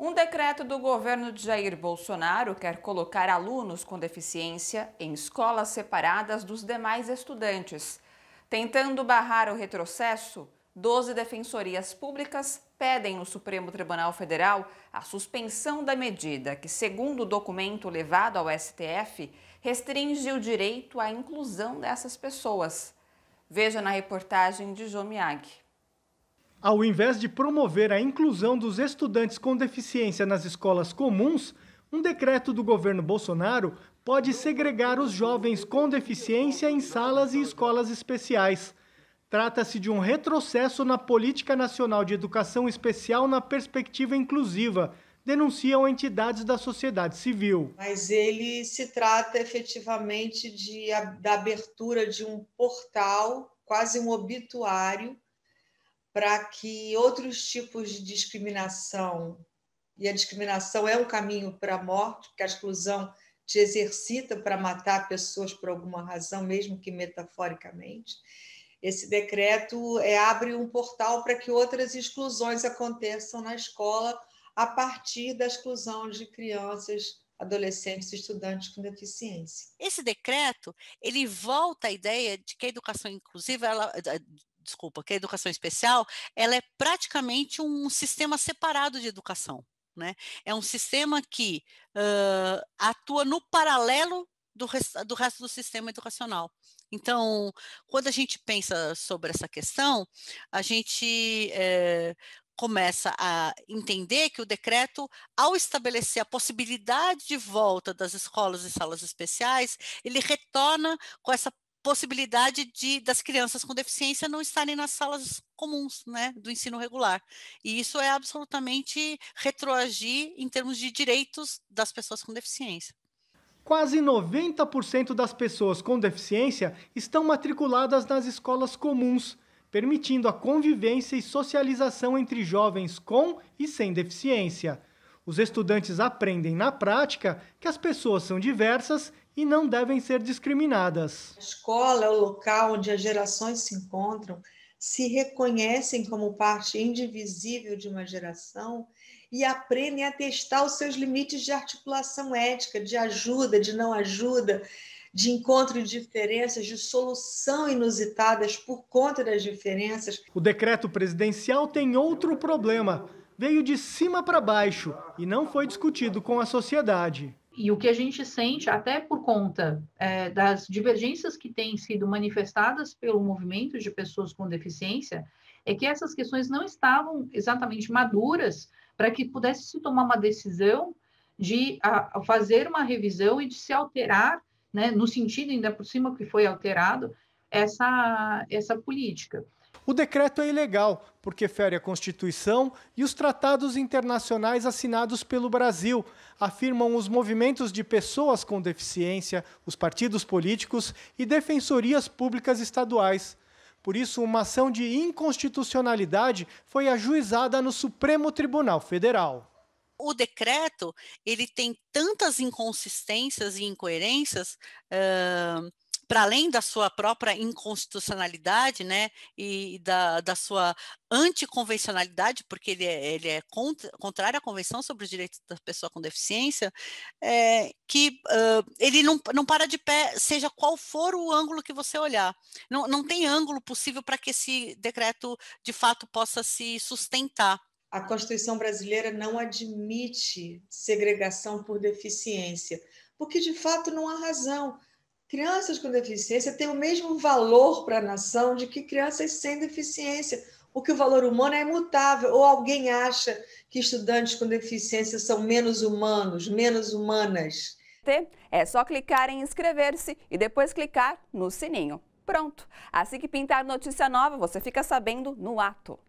Um decreto do governo de Jair Bolsonaro quer colocar alunos com deficiência em escolas separadas dos demais estudantes. Tentando barrar o retrocesso, 12 defensorias públicas pedem no Supremo Tribunal Federal a suspensão da medida que, segundo o documento levado ao STF, restringe o direito à inclusão dessas pessoas. Veja na reportagem de Jomiag. Ao invés de promover a inclusão dos estudantes com deficiência nas escolas comuns, um decreto do governo Bolsonaro pode segregar os jovens com deficiência em salas e escolas especiais. Trata-se de um retrocesso na Política Nacional de Educação Especial na perspectiva inclusiva, denunciam entidades da sociedade civil. Mas ele se trata efetivamente de, da abertura de um portal, quase um obituário, para que outros tipos de discriminação, e a discriminação é um caminho para a morte, porque a exclusão te exercita para matar pessoas por alguma razão, mesmo que metaforicamente. Esse decreto é, abre um portal para que outras exclusões aconteçam na escola a partir da exclusão de crianças, adolescentes e estudantes com deficiência. Esse decreto, ele volta à ideia de que a educação inclusiva, ela, eh, desculpa, que a educação especial, ela é praticamente um sistema separado de educação. Né? É um sistema que uh, atua no paralelo do, rest do resto do sistema educacional. Então, quando a gente pensa sobre essa questão, a gente é, começa a entender que o decreto, ao estabelecer a possibilidade de volta das escolas e salas especiais, ele retorna com essa possibilidade de das crianças com deficiência não estarem nas salas comuns, né, do ensino regular. E isso é absolutamente retroagir em termos de direitos das pessoas com deficiência. Quase 90% das pessoas com deficiência estão matriculadas nas escolas comuns, permitindo a convivência e socialização entre jovens com e sem deficiência. Os estudantes aprendem na prática que as pessoas são diversas e não devem ser discriminadas. A escola é o local onde as gerações se encontram, se reconhecem como parte indivisível de uma geração e aprendem a testar os seus limites de articulação ética, de ajuda, de não ajuda, de encontro de diferenças, de solução inusitadas por conta das diferenças. O decreto presidencial tem outro problema. Veio de cima para baixo e não foi discutido com a sociedade. E o que a gente sente, até por conta é, das divergências que têm sido manifestadas pelo movimento de pessoas com deficiência, é que essas questões não estavam exatamente maduras para que pudesse se tomar uma decisão de a, a fazer uma revisão e de se alterar, né, no sentido ainda por cima que foi alterado, essa, essa política. O decreto é ilegal, porque fere a Constituição e os tratados internacionais assinados pelo Brasil, afirmam os movimentos de pessoas com deficiência, os partidos políticos e defensorias públicas estaduais. Por isso, uma ação de inconstitucionalidade foi ajuizada no Supremo Tribunal Federal o decreto ele tem tantas inconsistências e incoerências uh, para além da sua própria inconstitucionalidade né, e da, da sua anticonvencionalidade, porque ele é, ele é contra, contrário à Convenção sobre os Direitos da Pessoa com Deficiência, é, que uh, ele não, não para de pé, seja qual for o ângulo que você olhar. Não, não tem ângulo possível para que esse decreto, de fato, possa se sustentar. A Constituição brasileira não admite segregação por deficiência, porque de fato não há razão crianças com deficiência têm o mesmo valor para a nação de que crianças sem deficiência, porque o valor humano é imutável. Ou alguém acha que estudantes com deficiência são menos humanos, menos humanas? É só clicar em inscrever-se e depois clicar no sininho. Pronto! Assim que pintar notícia nova, você fica sabendo no ato.